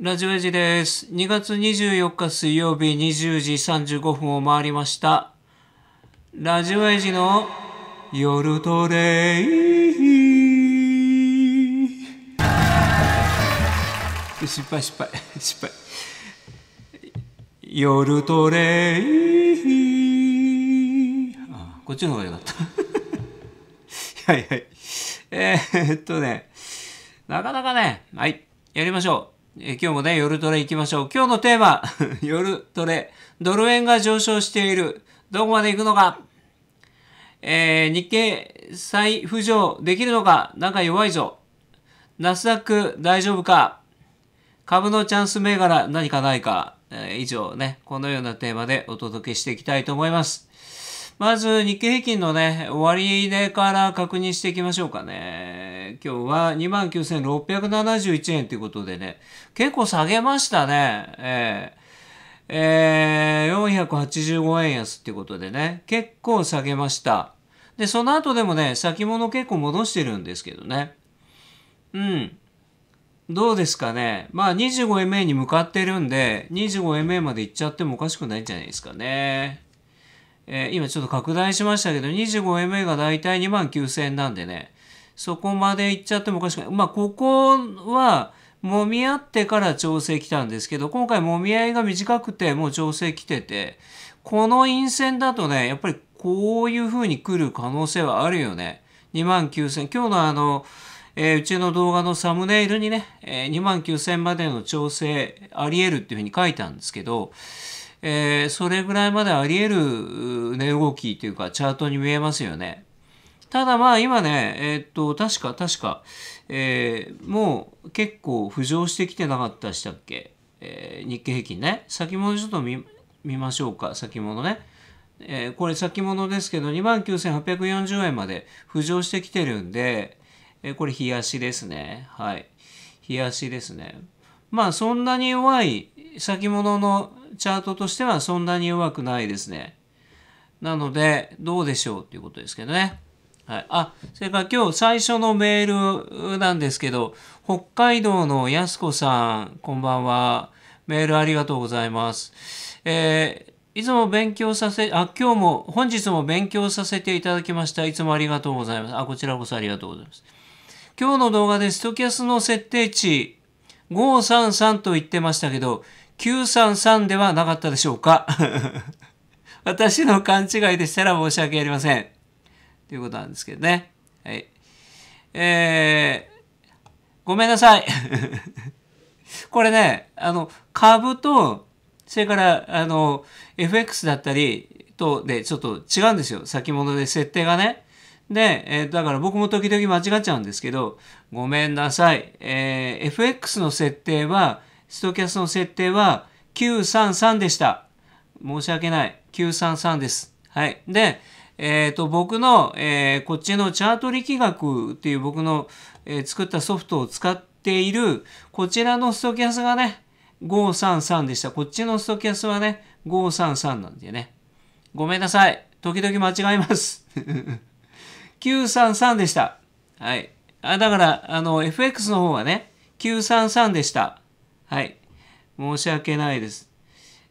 ラジオエジです。2月24日水曜日20時35分を回りました。ラジオエジの夜トレイ。失敗失敗 失敗。夜トレイ。あ、こっちの方が良かった。はいはい。えー、っとね、なかなかね、はい、やりましょう。え今日もね、夜トレ行きましょう。今日のテーマ、夜トレ。ドル円が上昇している。どこまで行くのか。えー、日経再浮上できるのか。なんか弱いぞ。ナスダック大丈夫か。株のチャンス銘柄何かないか。えー、以上ね、このようなテーマでお届けしていきたいと思います。まず日経平均のね、終値から確認していきましょうかね。今日は29,671円ということでね、結構下げましたね。えーえー、485円安ってことでね、結構下げました。で、その後でもね、先物結構戻してるんですけどね。うん。どうですかね。まあ 25MA に向かってるんで、25MA まで行っちゃってもおかしくないんじゃないですかね。えー、今ちょっと拡大しましたけど、25MA がだいたい2万9000円なんでね、そこまで行っちゃってもおかしくない。まあ、ここは、揉み合ってから調整来たんですけど、今回揉み合いが短くて、もう調整来てて、この陰線だとね、やっぱりこういう風に来る可能性はあるよね。2万9000。今日のあの、えー、うちの動画のサムネイルにね、えー、2万9000までの調整あり得るっていう風に書いたんですけど、えー、それぐらいまであり得る値動きというかチャートに見えますよね。ただまあ今ね、えー、っと、確か確か、えー、もう結構浮上してきてなかったでしたっけ、えー、日経平均ね。先物ちょっと見見ましょうか、先物ね。えー、これ先物ですけど、29,840円まで浮上してきてるんで、えー、これ冷やしですね。はい。冷やしですね。まあそんなに弱い先物のチャートとしてはそんなに弱くないですね。なので、どうでしょうっていうことですけどね。はい。あ、それから今日最初のメールなんですけど、北海道のやすこさん、こんばんは。メールありがとうございます。えーいつも勉強させ、あ、今日も、本日も勉強させていただきました。いつもありがとうございます。あ、こちらこそありがとうございます。今日の動画でストキャスの設定値533と言ってましたけど、933ではなかったでしょうか 私の勘違いでしたら申し訳ありません。ということなんですけどね。はい。えー、ごめんなさい。これね、あの、株と、それから、あの、FX だったりとでちょっと違うんですよ。先物で設定がね。で、えー、だから僕も時々間違っちゃうんですけど、ごめんなさい。えー、FX の設定は、ストキャストの設定は933でした。申し訳ない。933です。はい。で、えっ、ー、と、僕の、えー、こっちのチャート力学っていう僕の、えー、作ったソフトを使っている、こちらのストキャスがね、533でした。こっちのストキャスはね、533なんでね。ごめんなさい。時々間違います。933 でした。はい。あ、だから、あの、FX の方はね、933でした。はい。申し訳ないです。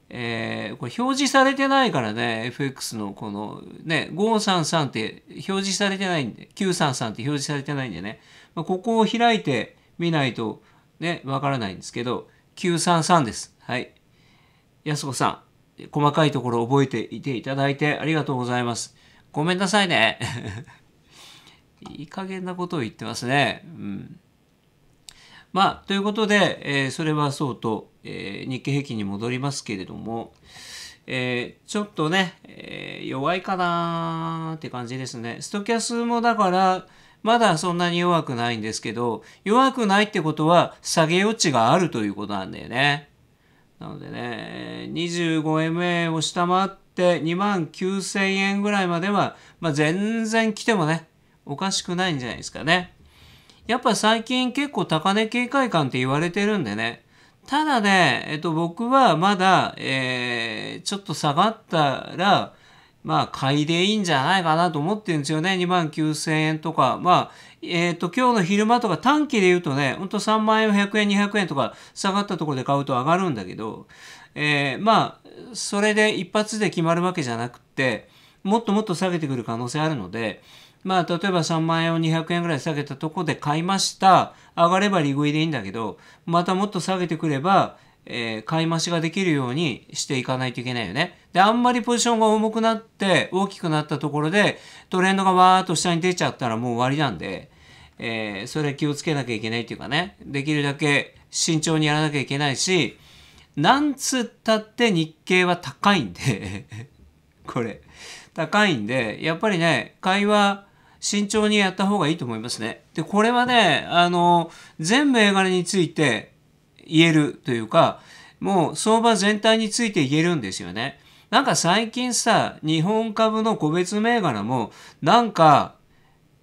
えー、これ表示されてないからね、FX のこのね、533って表示されてないんで、933って表示されてないんでね、まあ、ここを開いてみないとね、わからないんですけど、933です。はい。安子さん、細かいところ覚えていていただいてありがとうございます。ごめんなさいね。いい加減なことを言ってますね。うん。まあ、ということで、えー、それはそうと、えー、日経平均に戻りますけれども、えー、ちょっとね、え弱いかなーって感じですね。ストキャスもだから、まだそんなに弱くないんですけど、弱くないってことは下げ余地があるということなんだよね。なのでね、25MA を下回って2万9000円ぐらいまでは、まあ、全然来てもね、おかしくないんじゃないですかね。やっぱ最近結構高値警戒感って言われてるんでね。ただね、えっと、僕はまだ、えー、ちょっと下がったら、まあ、買いでいいんじゃないかなと思ってるんですよね。2万9000円とか。まあ、えっ、ー、と、今日の昼間とか短期で言うとね、ほんと3万円、100円、200円とか下がったところで買うと上がるんだけど、えー、まあ、それで一発で決まるわけじゃなくて、もっともっと下げてくる可能性あるので、まあ、例えば3万円を200円ぐらい下げたとこで買いました。上がれば利食いでいいんだけど、またもっと下げてくれば、えー、買い増しができるようにしていかないといけないよね。で、あんまりポジションが重くなって、大きくなったところで、トレンドがわーっと下に出ちゃったらもう終わりなんで、えー、それ気をつけなきゃいけないっていうかね、できるだけ慎重にやらなきゃいけないし、なんつったって日経は高いんで これ、高いんで、やっぱりね、会話、慎重にやった方がいいと思いますね。で、これはね、あの、全銘柄について言えるというか、もう相場全体について言えるんですよね。なんか最近さ、日本株の個別銘柄も、なんか、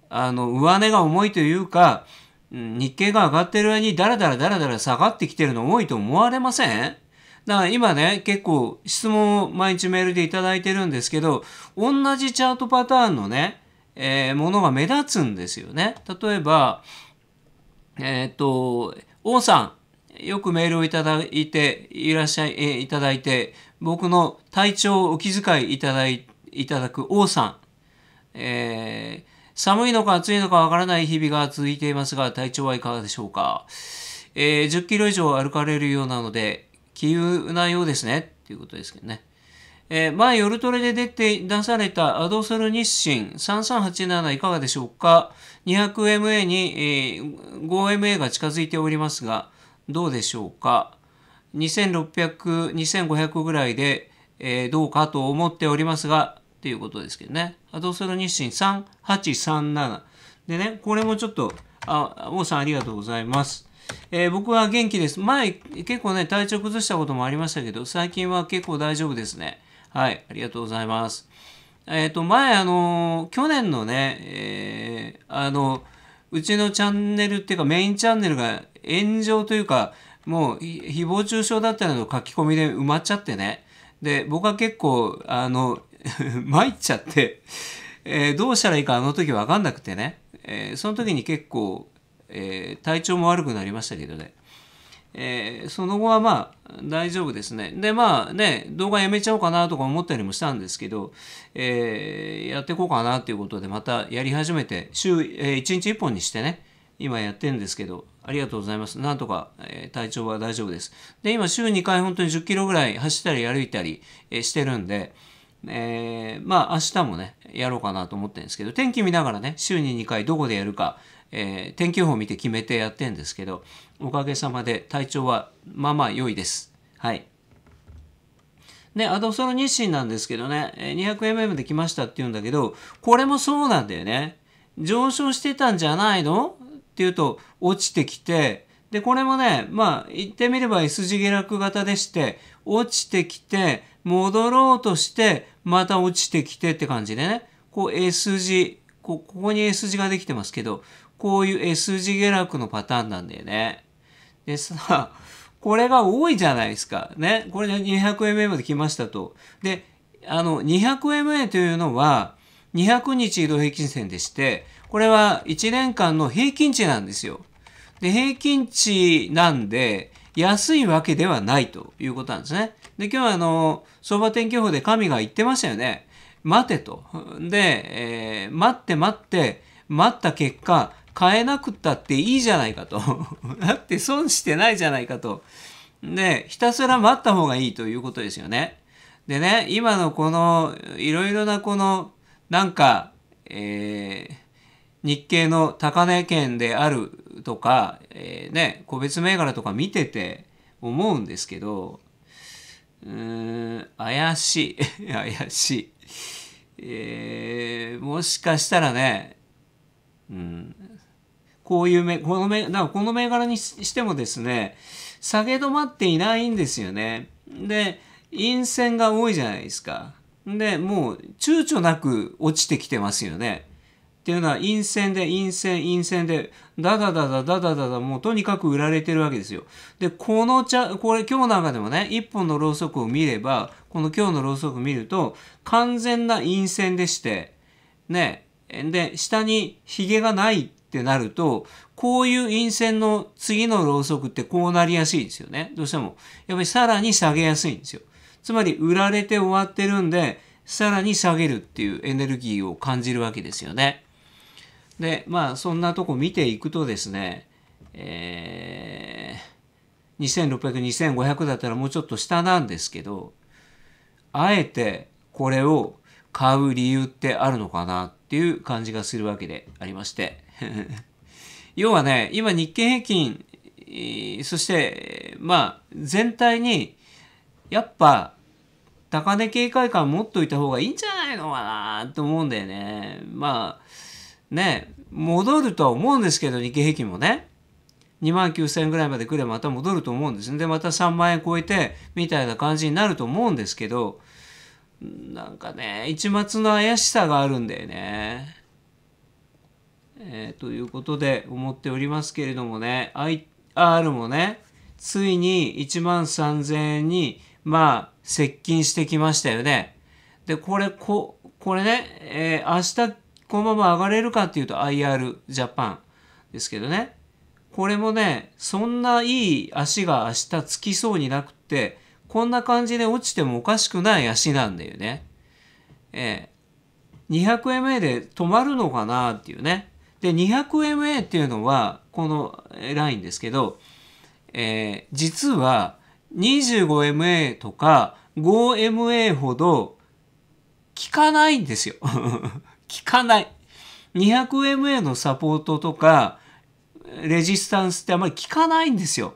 あの、上値が重いというか、日経が上がってる上にダラダラダラダラ下がってきてるの多いと思われませんだから今ね、結構質問を毎日メールでいただいてるんですけど、同じチャートパターンのね、えー、ものが目立つんですよね。例えば、えっ、ー、と、王さん、よくメールをいただいて、いらっしゃい、えー、いただいて、僕の体調をお気遣いいただいいただく王さん、えー、寒いのか暑いのかわからない日々が続いていますが、体調はいかがでしょうか。えー、10キロ以上歩かれるようなので、有なようですね。っていうことですけどね。えー、前夜トレで出て出されたアドソル日清3387いかがでしょうか 200MA に、えー、5MA が近づいておりますがどうでしょうか2600、2500ぐらいで、えー、どうかと思っておりますがっていうことですけどねアドソル日清3837でねこれもちょっとあ王さんありがとうございますえー、僕は元気です。前、結構ね、体調崩したこともありましたけど、最近は結構大丈夫ですね。はい、ありがとうございます。えっ、ー、と、前、あの、去年のね、えー、あの、うちのチャンネルっていうかメインチャンネルが炎上というか、もう誹謗中傷だったの書き込みで埋まっちゃってね。で、僕は結構、あの、参っちゃって、えー、どうしたらいいかあの時分かんなくてね、えー、その時に結構、えー、体調も悪くなりましたけどね。えー、その後はまあ大丈夫ですね。でまあね動画やめちゃおうかなとか思ったりもしたんですけど、えー、やっていこうかなということでまたやり始めて週、えー、1日1本にしてね今やってるんですけどありがとうございます。なんとか、え体調は大丈夫です。で今週2回本当に10キロぐらい走ったり歩いたり、えしてるんで。えまあ明日もねやろうかなと思ってるんですけど天気見ながらね週に2回どこでやるか、え天気予報見て決めてやってるんですけどおかげさまで体調はまあまあ良いです。はい。ね、あとその日清なんですけどね、200mm で来ましたって言うんだけど、これもそうなんだよね。上昇してたんじゃないのっていうと、落ちてきて、で、これもね、まあ、言ってみれば S 字下落型でして、落ちてきて、戻ろうとして、また落ちてきてって感じでね、こう S 字、こここに S 字ができてますけど、こういう S 字下落のパターンなんだよね。すさ、これが多いじゃないですか。ね。これで 200mm で来ましたと。で、あの、200mm というのは、200日移動平均線でして、これは1年間の平均値なんですよ。で、平均値なんで、安いわけではないということなんですね。で、今日はあの、相場天気予報で神が言ってましたよね。待てと。で、えー、待って待って、待った結果、変えなくったっていいじゃないかと。だって損してないじゃないかと。で、ひたすら待った方がいいということですよね。でね、今のこの、いろいろなこの、なんか、えー、日経の高値圏であるとか、えー、ね、個別銘柄とか見てて思うんですけど、うーん、怪しい。怪しい。えー、もしかしたらね、うん、こういうめ、このめ、だからこの銘柄にしてもですね、下げ止まっていないんですよね。で、陰線が多いじゃないですか。で、もう躊躇なく落ちてきてますよね。っていうのは陰線で陰線陰線でダダダダダダダダもうとにかく売られてるわけですよ。で、この茶、これ今日なんかでもね、一本のろうそくを見れば、この今日のろうそく見ると完全な陰線でして、ね、で、下にヒゲがないってなると、こういう陰線の次のろうそくってこうなりやすいですよね。どうしても。やっぱりさらに下げやすいんですよ。つまり売られて終わってるんで、さらに下げるっていうエネルギーを感じるわけですよね。で、まあそんなとこ見ていくとですね、えー、2600、2500だったらもうちょっと下なんですけど、あえてこれを買う理由ってあるのかなっていう感じがするわけでありまして。要はね、今日経平均、そして、まあ、全体に、やっぱ、高値警戒感持っといた方がいいんじゃないのかなと思うんだよね。まあ、ね、戻るとは思うんですけど、日経平均もね。2万9000円ぐらいまで来ればまた戻ると思うんですね。で、また3万円超えて、みたいな感じになると思うんですけど、なんかね、一末の怪しさがあるんだよね。えー、ということで思っておりますけれどもね、IR もね、ついに1万3000円に、まあ、接近してきましたよね。で、これ、こ、これね、えー、明日、このまま上がれるかっていうと IR ジャパンですけどね。これもね、そんないい足が明日つきそうになくって、こんな感じで落ちてもおかしくない足なんだよね。えー、200MA で止まるのかなっていうね。で 200MA っていうのはこのラインですけど、えー、実は 25MA とか 5MA ほど効かないんですよ。効 かない。200MA のサポートとかレジスタンスってあまり効かないんですよ。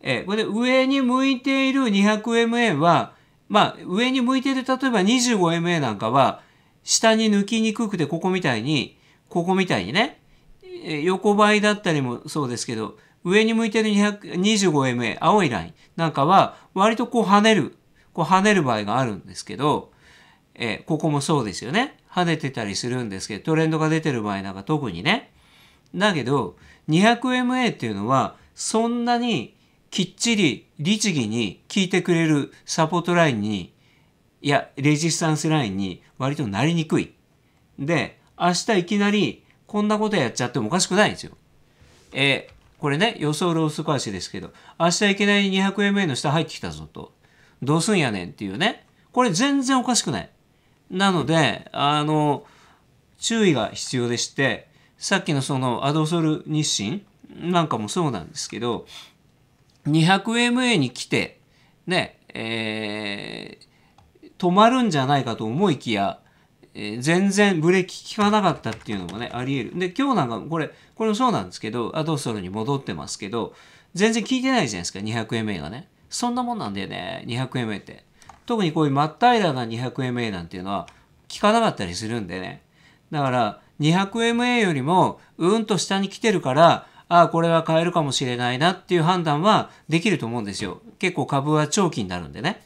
えー、これで上に向いている 200MA はまあ上に向いている例えば 25MA なんかは下に抜きにくくてここみたいにここみたいにね、横ばいだったりもそうですけど、上に向いてる 25MA、青いラインなんかは、割とこう跳ねる、こう跳ねる場合があるんですけど、えー、ここもそうですよね。跳ねてたりするんですけど、トレンドが出てる場合なんか特にね。だけど、200MA っていうのは、そんなにきっちり律儀に効いてくれるサポートラインに、いや、レジスタンスラインに割となりにくい。で、明日いきなりこんなことやっちゃってもおかしくないんですよ。えー、これね、予想ロースコアしですけど、明日いきなり 200MA の下入ってきたぞと。どうすんやねんっていうね。これ全然おかしくない。なので、あの、注意が必要でして、さっきのそのアドソル日清なんかもそうなんですけど、200MA に来て、ね、えー、止まるんじゃないかと思いきや、え全然ブレーキ効かなかったっていうのもね、あり得る。で、今日なんかこれ、これもそうなんですけど、アドソロに戻ってますけど、全然効いてないじゃないですか、200MA がね。そんなもんなんだよね、200MA って。特にこういう真っ平らな 200MA なんていうのは効かなかったりするんでね。だから、200MA よりも、うんと下に来てるから、ああ、これは買えるかもしれないなっていう判断はできると思うんですよ。結構株は長期になるんでね。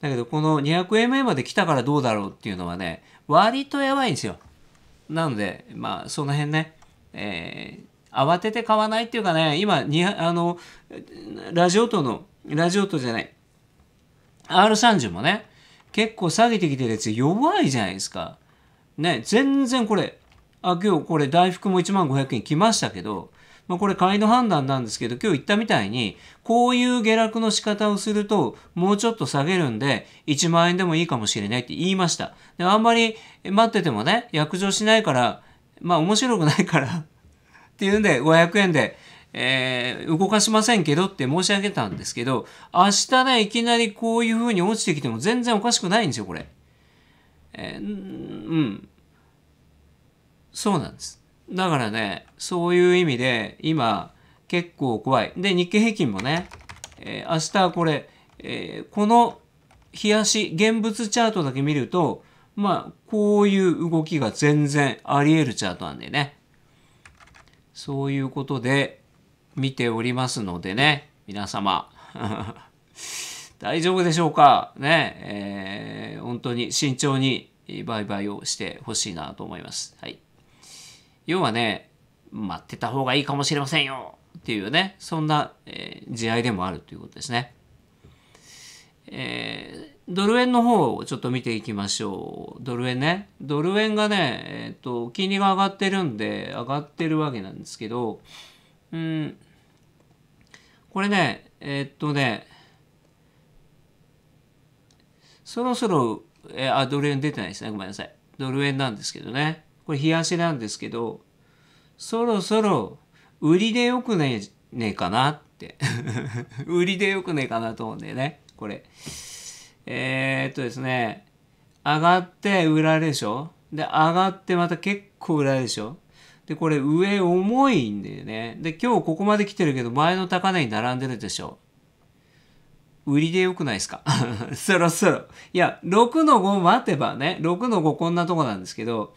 だけど、この 200MA まで来たからどうだろうっていうのはね、割とやばいんですよ。なので、まあ、その辺ね、えー、慌てて買わないっていうかね、今に、あの、ラジオとの、ラジオとじゃない、R30 もね、結構下げてきてるやつ弱いじゃないですか。ね、全然これ、あ、今日これ大福も1万500円来ましたけど、まあ、これ買いの判断なんですけど、今日言ったみたいに、こういう下落の仕方をすると、もうちょっと下げるんで、1万円でもいいかもしれないって言いました。で、あんまり待っててもね、約定しないから、まあ面白くないからっていうんで、500円で、えー、動かしませんけどって申し上げたんですけど、明日ね、いきなりこういう風に落ちてきても全然おかしくないんですよ、これ。えー、うん。そうなんです。だからね、そういう意味で、今、結構怖い。で、日経平均もね、えー、明日これ、えー、この冷やし、現物チャートだけ見ると、まあ、こういう動きが全然あり得るチャートなんでね。そういうことで見ておりますのでね、皆様。大丈夫でしょうかね、えー、本当に慎重に売買をしてほしいなと思います。はい。要はね、待ってた方がいいかもしれませんよっていうね、そんな、えー、でもあるということですね。えー、ドル円の方をちょっと見ていきましょう。ドル円ね。ドル円がね、えっ、ー、と、金利が上がってるんで、上がってるわけなんですけど、うん、これね、えー、っとね、そろそろ、えー、あ、ドル円出てないですね。ごめんなさい。ドル円なんですけどね。これ冷やしなんですけど、そろそろ売りでよくねえかなって 売りでよくねえかなと思うんだよね、これ。えー、っとですね、上がって売られでしょで、上がってまた結構売られでしょで、これ上重いんだよね。で、今日ここまで来てるけど前の高値に並んでるでしょ売りでよくないですか そろそろ。いや、6の5待てばね、6の5こんなとこなんですけど、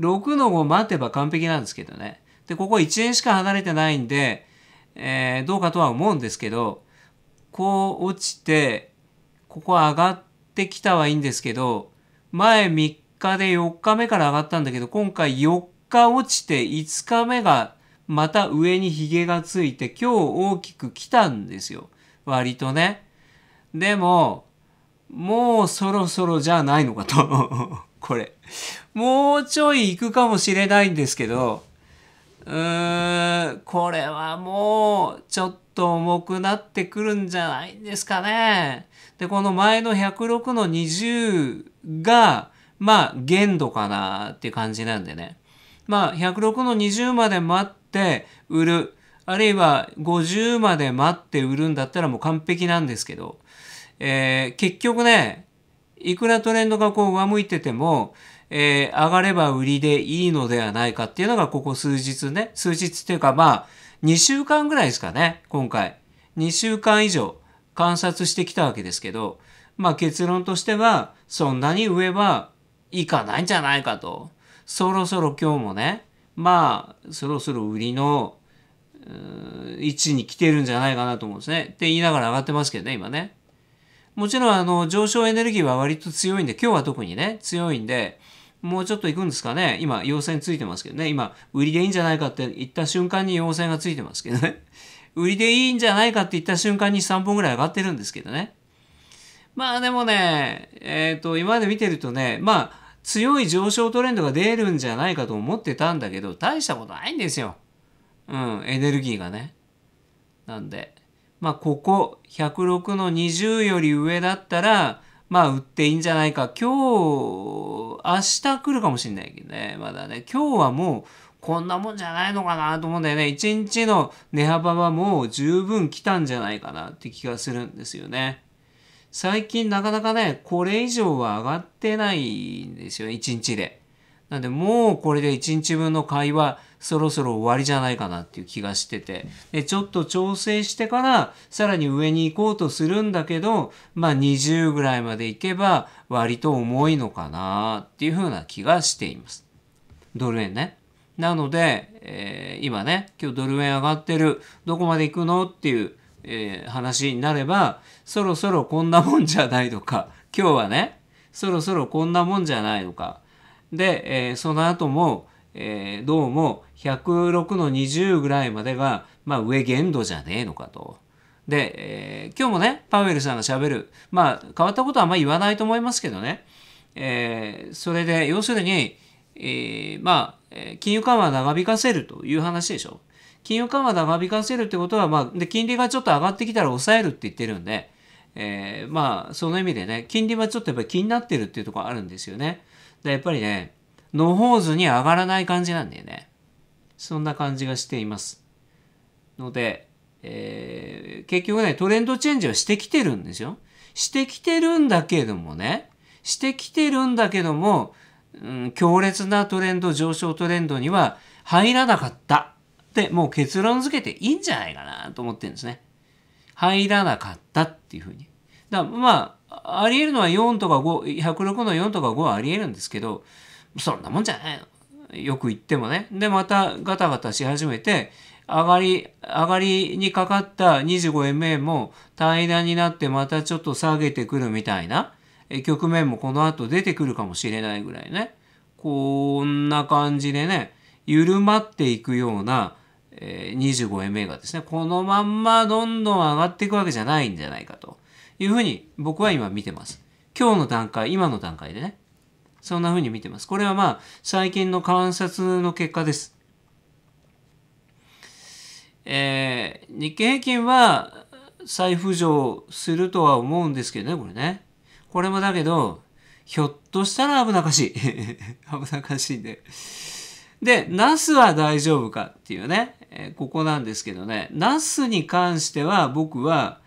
6の5待てば完璧なんですけどね。で、ここ1円しか離れてないんで、えー、どうかとは思うんですけど、こう落ちて、ここ上がってきたはいいんですけど、前3日で4日目から上がったんだけど、今回4日落ちて5日目がまた上にヒゲがついて、今日大きく来たんですよ。割とね。でも、もうそろそろじゃないのかと これ。もうちょい行くかもしれないんですけど、うーん、これはもうちょっと重くなってくるんじゃないんですかね。で、この前の106の20が、まあ限度かなっていう感じなんでね。まあ106の20まで待って売る。あるいは50まで待って売るんだったらもう完璧なんですけど、えー、結局ね、いくらトレンドがこう上向いてても、えー、上がれば売りでいいのではないかっていうのがここ数日ね、数日っていうかまあ2週間ぐらいですかね、今回。2週間以上観察してきたわけですけど、まあ結論としてはそんなに上はいかないんじゃないかと。そろそろ今日もね、まあそろそろ売りの位置に来てるんじゃないかなと思うんですね。って言いながら上がってますけどね、今ね。もちろんあの上昇エネルギーは割と強いんで、今日は特にね、強いんで、もうちょっと行くんですかね。今、陽線ついてますけどね。今、売りでいいんじゃないかって言った瞬間に陽線がついてますけどね。売りでいいんじゃないかって言った瞬間に3本ぐらい上がってるんですけどね。まあでもね、えっ、ー、と、今まで見てるとね、まあ、強い上昇トレンドが出るんじゃないかと思ってたんだけど、大したことないんですよ。うん、エネルギーがね。なんで、まあ、ここ、106の20より上だったら、まあ売っていいんじゃないか。今日、明日来るかもしんないけどね、まだね。今日はもう、こんなもんじゃないのかなと思うんだよね。一日の値幅はもう十分来たんじゃないかなって気がするんですよね。最近なかなかね、これ以上は上がってないんですよ、一日で。なんでもうこれで1日分の会話そろそろ終わりじゃないかなっていう気がしててでちょっと調整してからさらに上に行こうとするんだけどまあ20ぐらいまで行けば割と重いのかなっていうふうな気がしています。ドル円ね。なので、えー、今ね今日ドル円上がってるどこまで行くのっていう、えー、話になればそろそろこんなもんじゃないのか今日はねそろそろこんなもんじゃないのかで、えー、その後も、えー、どうも106の20ぐらいまでが、まあ、上限度じゃねえのかと。で、えー、今日もね、パウエルさんがしゃべる。まあ、変わったことはあんまり言わないと思いますけどね。えー、それで、要するに、えー、まあ、金融緩和長引かせるという話でしょ。金融緩和長引かせるってことは、まあ、で、金利がちょっと上がってきたら抑えるって言ってるんで、えー、まあ、その意味でね、金利はちょっとやっぱり気になってるっていうところあるんですよね。でやっぱりね、の方図に上がらない感じなんだよね。そんな感じがしています。ので、えー、結局ね、トレンドチェンジはしてきてるんですよ。してきてるんだけどもね、してきてるんだけども、うん、強烈なトレンド、上昇トレンドには入らなかったってもう結論付けていいんじゃないかなと思ってるんですね。入らなかったっていうふうに。だまあ、ありえるのは4とか5、106の4とか5はありえるんですけど、そんなもんじゃないの。よく言ってもね。で、またガタガタし始めて、上がり、上がりにかかった 25MA も平らになってまたちょっと下げてくるみたいな局面もこの後出てくるかもしれないぐらいね。こんな感じでね、緩まっていくような 25MA がですね、このまんまどんどん上がっていくわけじゃないんじゃないかと。いうふうに僕は今見てます。今日の段階、今の段階でね。そんなふうに見てます。これはまあ、最近の観察の結果です。えー、日経平均は再浮上するとは思うんですけどね、これね。これもだけど、ひょっとしたら危なかしい。危なかしいんで。で、ナスは大丈夫かっていうね、えー、ここなんですけどね、ナスに関しては僕は、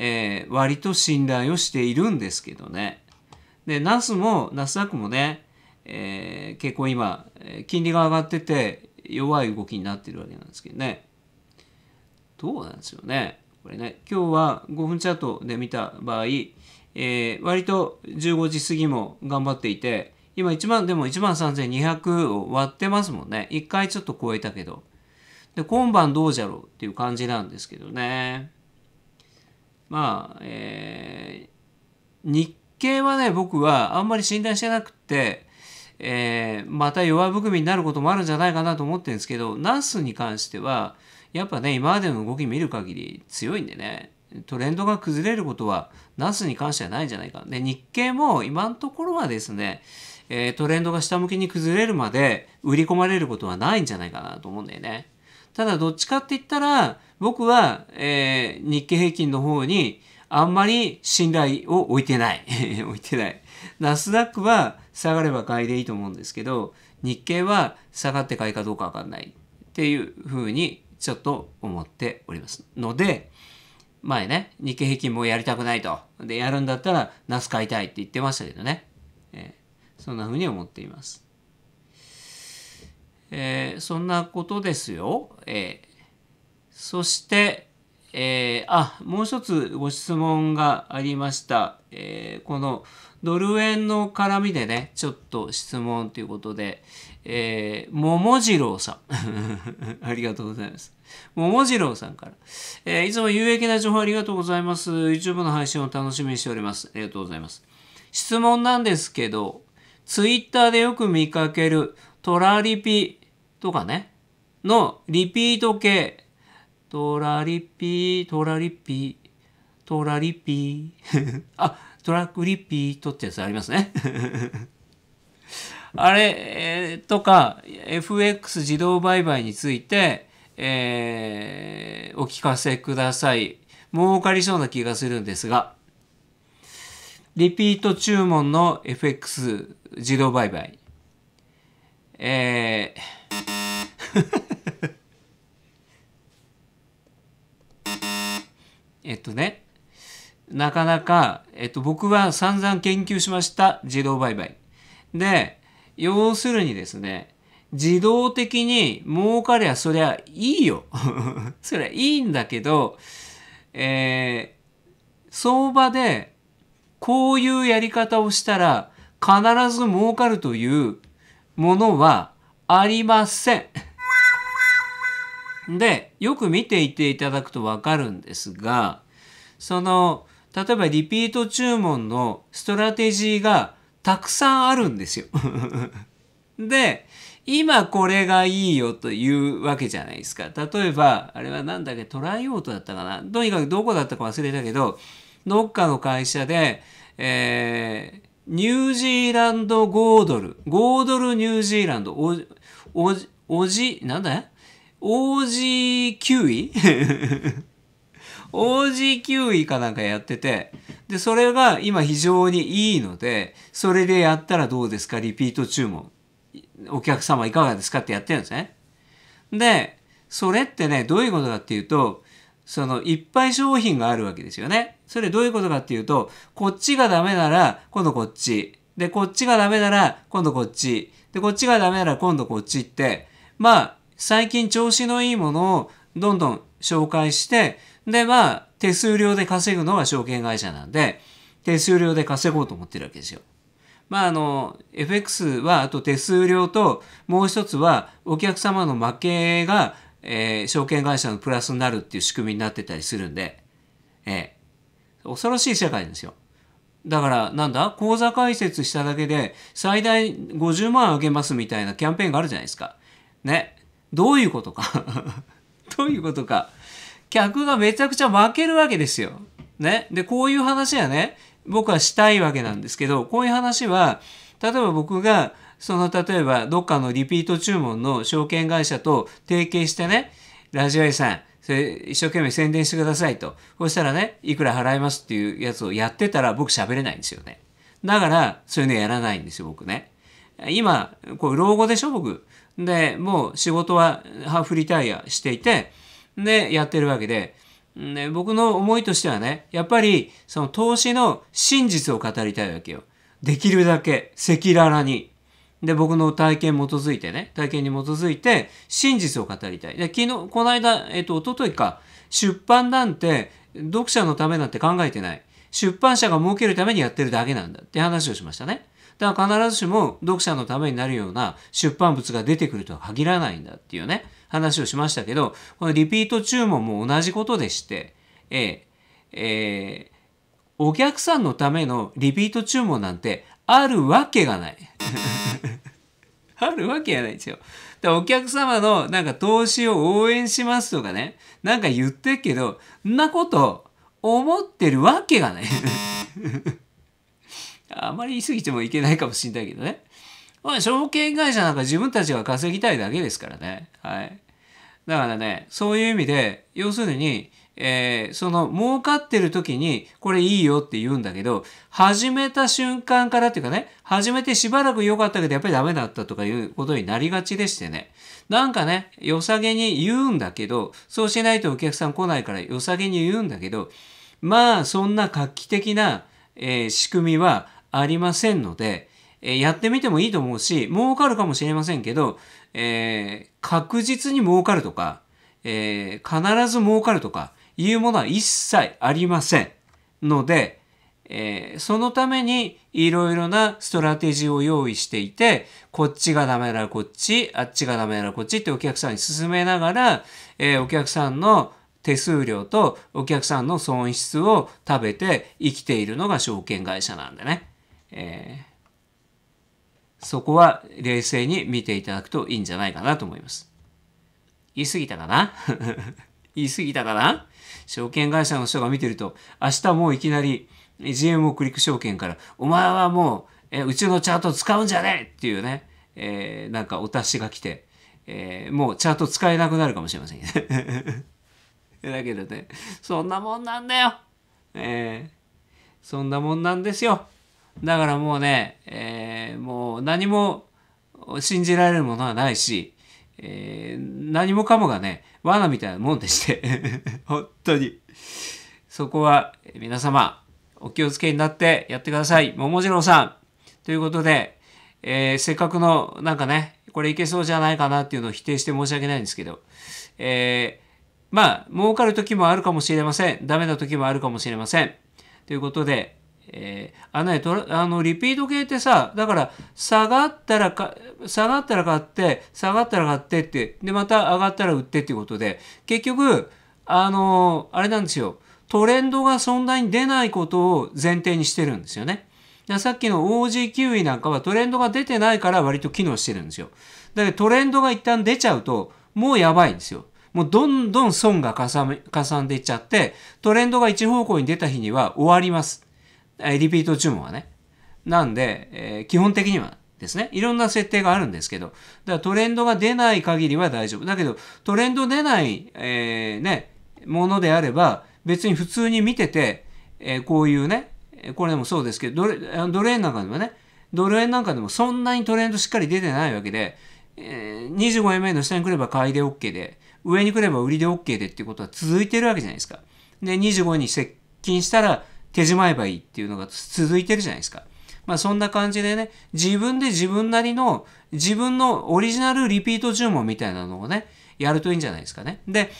えー、割と信頼をしているんですけどね。で、ナスも、ナスダックもね、えー、結構今、金利が上がってて弱い動きになってるわけなんですけどね。どうなんですよね。これね、今日は5分チャートで見た場合、えー、割と15時過ぎも頑張っていて、今1万、でも1万3200を割ってますもんね。1回ちょっと超えたけど。で、今晩どうじゃろうっていう感じなんですけどね。まあ、えー、日経はね、僕はあんまり信頼してなくて、えー、また弱含みになることもあるんじゃないかなと思ってるんですけど、ナスに関しては、やっぱね、今までの動き見る限り強いんでね、トレンドが崩れることはナスに関してはないんじゃないか。で、日経も今のところはですね、えー、トレンドが下向きに崩れるまで売り込まれることはないんじゃないかなと思うんだよね。ただどっちかって言ったら、僕は、えー、日経平均の方にあんまり信頼を置いてない。置いてない。ナスダックは下がれば買いでいいと思うんですけど、日経は下がって買いかどうかわかんないっていうふうにちょっと思っております。ので、前ね、日経平均もやりたくないと。で、やるんだったら、ナス買いたいって言ってましたけどね。えー、そんなふうに思っています。えー、そんなことですよ。えー、そして、えー、あ、もう一つご質問がありました。えー、このドル円の絡みでね、ちょっと質問ということで、えー、桃次郎さん。ありがとうございます。桃次郎さんから、えー、いつも有益な情報ありがとうございます。YouTube の配信を楽しみにしております。ありがとうございます。質問なんですけど、Twitter でよく見かけるトラリピとかね、のリピート系。トラリピー、トラリピー、トラリピー。あ、トラックリピートってやつありますね。あれ、えー、とか、FX 自動売買について、えー、お聞かせください。儲かりそうな気がするんですが、リピート注文の FX 自動売買。えー えっとねなかなか、えっと、僕は散々研究しました自動売買。で要するにですね自動的に儲かりゃそりゃいいよ そりゃいいんだけど、えー、相場でこういうやり方をしたら必ず儲かるというものはありません。で、よく見ていていただくとわかるんですが、その、例えばリピート注文のストラテジーがたくさんあるんですよ。で、今これがいいよというわけじゃないですか。例えば、あれは何だっけ、トライオートだったかな。とにかくどこだったか忘れたけど、どっかの会社で、えー、ニュージーランド5ドル、5ドルニュージーランド、おじ、おじ、なんだよ王子キウイ 王子キウイかなんかやってて、で、それが今非常にいいので、それでやったらどうですかリピート注文。お客様いかがですかってやってるんですね。で、それってね、どういうことかっていうと、そのいっぱい商品があるわけですよね。それどういうことかっていうと、こっちがダメなら今度こっち。で、こっちがダメなら今度こっち。で、こっちがダメなら今度こっち行って、まあ、最近調子のいいものをどんどん紹介して、で、まあ、手数料で稼ぐのが証券会社なんで、手数料で稼ごうと思ってるわけですよ。まあ、あの、FX は、あと手数料と、もう一つは、お客様の負けが、えー、証券会社のプラスになるっていう仕組みになってたりするんで、えー、恐ろしい社会ですよ。だから、なんだ口座開設しただけで最大50万あげますみたいなキャンペーンがあるじゃないですか。ね。どういうことか どういうことか。客がめちゃくちゃ負けるわけですよ。ね。で、こういう話はね、僕はしたいわけなんですけど、こういう話は、例えば僕が、その例えばどっかのリピート注文の証券会社と提携してね、ラジオ屋さん、一生懸命宣伝してくださいと。そしたらね、いくら払いますっていうやつをやってたら僕喋れないんですよね。だから、そういうのやらないんですよ、僕ね。今、こう、老後でしょ、僕。で、もう仕事はハーフリタイアしていて、で、やってるわけで、ね、僕の思いとしてはね、やっぱり、その投資の真実を語りたいわけよ。できるだけ赤裸々に。で、僕の体験基づいてね、体験に基づいて真実を語りたい。で、昨日、この間、えっと、一昨日か、出版なんて読者のためなんて考えてない。出版社が儲けるためにやってるだけなんだって話をしましたね。だから必ずしも読者のためになるような出版物が出てくるとは限らないんだっていうね、話をしましたけど、このリピート注文も同じことでして、えー、えー、お客さんのためのリピート注文なんてあるわけがない あるわけがないですよ。だお客様のなんか投資を応援しますとかね、なんか言ってるけど、んなこと思ってるわけがない あまり言い過ぎてもいけないかもしんないけどね。まあ、証券会社なんか自分たちが稼ぎたいだけですからね。はい。だからね、そういう意味で、要するに、えー、その儲かってる時にこれいいよって言うんだけど、始めた瞬間からっていうかね、始めてしばらく良かったけどやっぱりダメだったとかいうことになりがちでしてね。なんかね、良さげに言うんだけど、そうしないとお客さん来ないから良さげに言うんだけど、まあそんな画期的な、えー、仕組みはありませんので、えー、やってみてもいいと思うし、儲かるかもしれませんけど、えー、確実に儲かるとか、え必ず儲かるとか、いうものは一切ありませんので、えー、そのためにいろいろなストラテジーを用意していて、こっちがダメならこっち、あっちがダメならこっちってお客さんに勧めながら、えー、お客さんの手数料とお客さんの損失を食べて生きているのが証券会社なんでね。えー、そこは冷静に見ていただくといいんじゃないかなと思います。言い過ぎたかな 言い過ぎたかな証券会社の人が見てると、明日もういきなり GMO クリック証券から、お前はもう、えうちのチャート使うんじゃねえっていうね、えー、なんかお達しが来て、えー、もうチャート使えなくなるかもしれません だけどね、そんなもんなんだよ。えー、そんなもんなんですよ。だからもうね、えー、もう何も信じられるものはないし、えー、何もかもがね、罠みたいなもんでして、本当に。そこは皆様、お気をつけになってやってください。桃次郎さん。ということで、えー、せっかくの、なんかね、これいけそうじゃないかなっていうのを否定して申し訳ないんですけど、えー、まあ、儲かる時もあるかもしれません。ダメな時もあるかもしれません。ということで、えー、あねあのリピート系ってさだから下がったらか下がったら買って下がったら買ってってでまた上がったら売ってっていうことで結局あのあれなんですよトレンドがそんなに出ないことを前提にしてるんですよね。さっきの OG キウイなんかはトレンドが出てないから割と機能してるんですよ。だけどトレンドが一旦出ちゃうともうやばいんですよ。もうどんどん損がかさんでいっちゃってトレンドが一方向に出た日には終わります。リピート注文はね。なんで、えー、基本的にはですね、いろんな設定があるんですけど、だからトレンドが出ない限りは大丈夫。だけど、トレンド出ない、えー、ね、ものであれば、別に普通に見てて、えー、こういうね、これでもそうですけど、ドルドル円なんかでもね、ドル円なんかでもそんなにトレンドしっかり出てないわけで、えー、25円目の下に来れば買いで OK で、上に来れば売りで OK でっていうことは続いてるわけじゃないですか。で、25円に接近したら、手じまえばいいっていうのが続いてるじゃないですか。まあそんな感じでね、自分で自分なりの、自分のオリジナルリピート注文みたいなのをね、やるといいんじゃないですかね。で、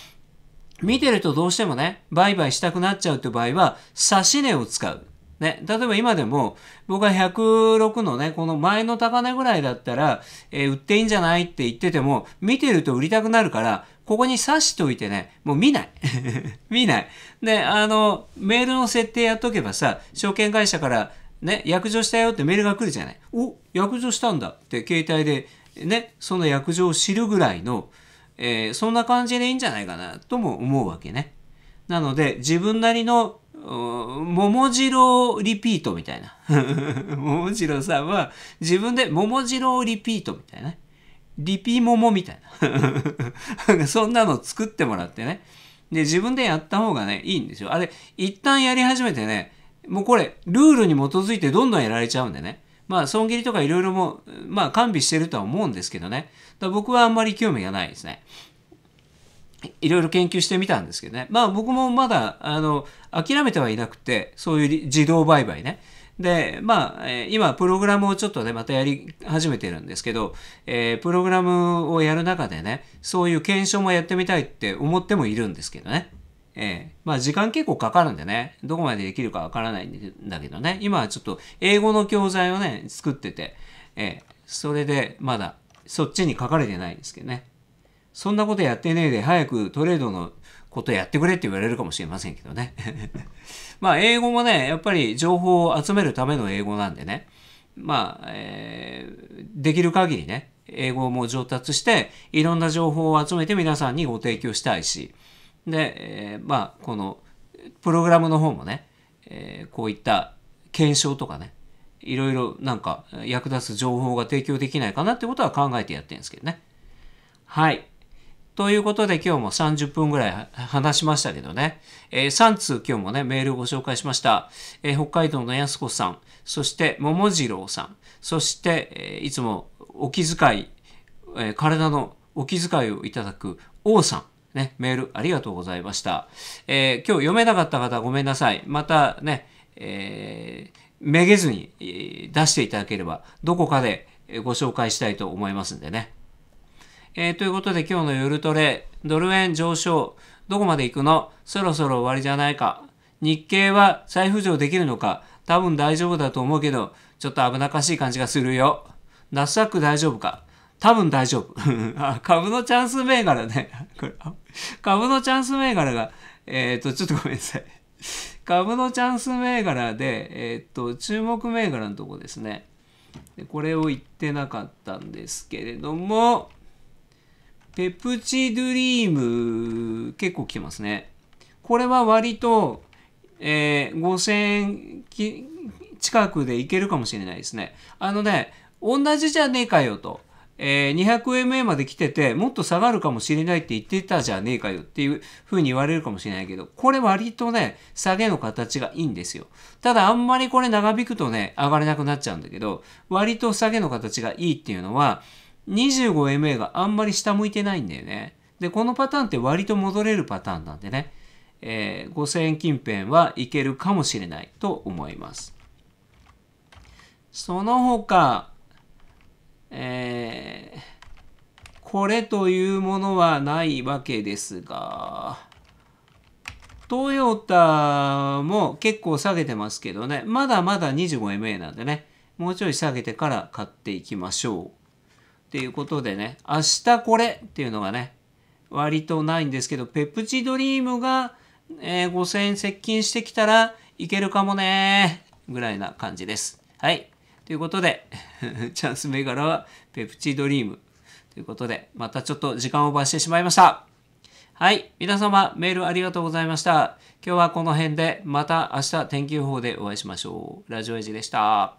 見てるとどうしてもね、売買したくなっちゃうって場合は、差し値を使う。ね、例えば今でも、僕は106のね、この前の高値ぐらいだったら、えー、売っていいんじゃないって言ってても、見てると売りたくなるから、ここに刺しておいてね、もう見ない。見ない。で、あの、メールの設定やっとけばさ、証券会社から、ね、約定したよってメールが来るじゃない。お約定したんだって携帯で、ね、その約定を知るぐらいの、えー、そんな感じでいいんじゃないかなとも思うわけね。なので、自分なりの桃次郎リピートみたいな。桃次郎さんは自分で桃次郎リピートみたいな。リピモモみたいな。そんなの作ってもらってね。で、自分でやった方がね、いいんですよ。あれ、一旦やり始めてね、もうこれ、ルールに基づいてどんどんやられちゃうんでね。まあ、損切りとかいろいろも、まあ、完備してるとは思うんですけどね。だ僕はあんまり興味がないですね。いろいろ研究してみたんですけどね。まあ僕もまだ、あの、諦めてはいなくて、そういう自動売買ね。で、まあ、今、プログラムをちょっとね、またやり始めてるんですけど、えー、プログラムをやる中でね、そういう検証もやってみたいって思ってもいるんですけどね。ええー、まあ時間結構かかるんでね、どこまでできるかわからないんだけどね、今はちょっと英語の教材をね、作ってて、ええー、それでまだそっちに書かれてないんですけどね。そんなことやってねえで早くトレードのことやってくれって言われるかもしれませんけどね まあ英語もねやっぱり情報を集めるための英語なんでねまあ、えー、できる限りね英語も上達していろんな情報を集めて皆さんにご提供したいしで、えー、まあこのプログラムの方もね、えー、こういった検証とかねいろいろなんか役立つ情報が提供できないかなってことは考えてやってるんですけどね。はい。ということで今日も30分ぐらい話しましたけどね、えー、3通今日もね、メールをご紹介しました。えー、北海道の安子さん、そして桃次郎さん、そして、えー、いつもお気遣い、えー、体のお気遣いをいただく王さん。ね、メールありがとうございました。えー、今日読めなかった方ごめんなさい。またね、えー、めげずに出していただければ、どこかでご紹介したいと思いますんでね。えー、ということで今日の夜トレ、ドル円上昇、どこまで行くのそろそろ終わりじゃないか。日経は再浮上できるのか多分大丈夫だと思うけど、ちょっと危なっかしい感じがするよ。ナスダック大丈夫か多分大丈夫。あ、株のチャンス銘柄ね。これ、株のチャンス銘柄が、えっ、と、ちょっとごめんなさい。株のチャンス銘柄で、えっ、と、注目銘柄のとこですね。これを言ってなかったんですけれども、ペプチドリーム、結構来てますね。これは割と、えー、5000近くでいけるかもしれないですね。あのね、同じじゃねえかよと。えー、200MA まで来てて、もっと下がるかもしれないって言ってたじゃねえかよっていう風に言われるかもしれないけど、これ割とね、下げの形がいいんですよ。ただあんまりこれ長引くとね、上がれなくなっちゃうんだけど、割と下げの形がいいっていうのは、25MA があんまり下向いてないんだよね。で、このパターンって割と戻れるパターンなんでね、えー、5000円近辺はいけるかもしれないと思います。その他、えー、これというものはないわけですが、トヨタも結構下げてますけどね、まだまだ 25MA なんでね、もうちょい下げてから買っていきましょう。っていうことでね、明日これっていうのがね、割とないんですけど、ペプチドリームが、えー、5000円接近してきたらいけるかもねぐらいな感じです。はい。ということで、チャンス銘柄はペプチドリームということで、またちょっと時間オーバーしてしまいました。はい。皆様、メールありがとうございました。今日はこの辺で、また明日天気予報でお会いしましょう。ラジオエジでした。